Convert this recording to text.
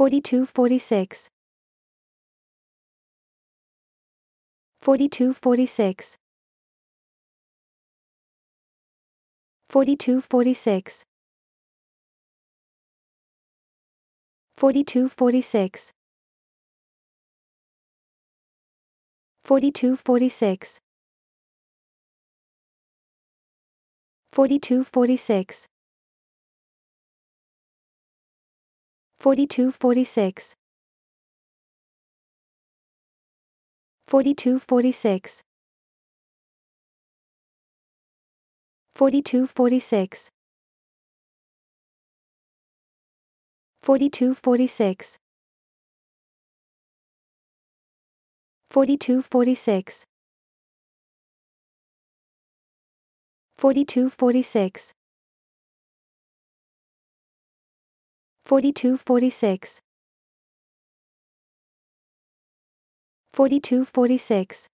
4246 4246 4246 4246 4246 4246 4246 4246 4246 4246 4246 4246 4246 4246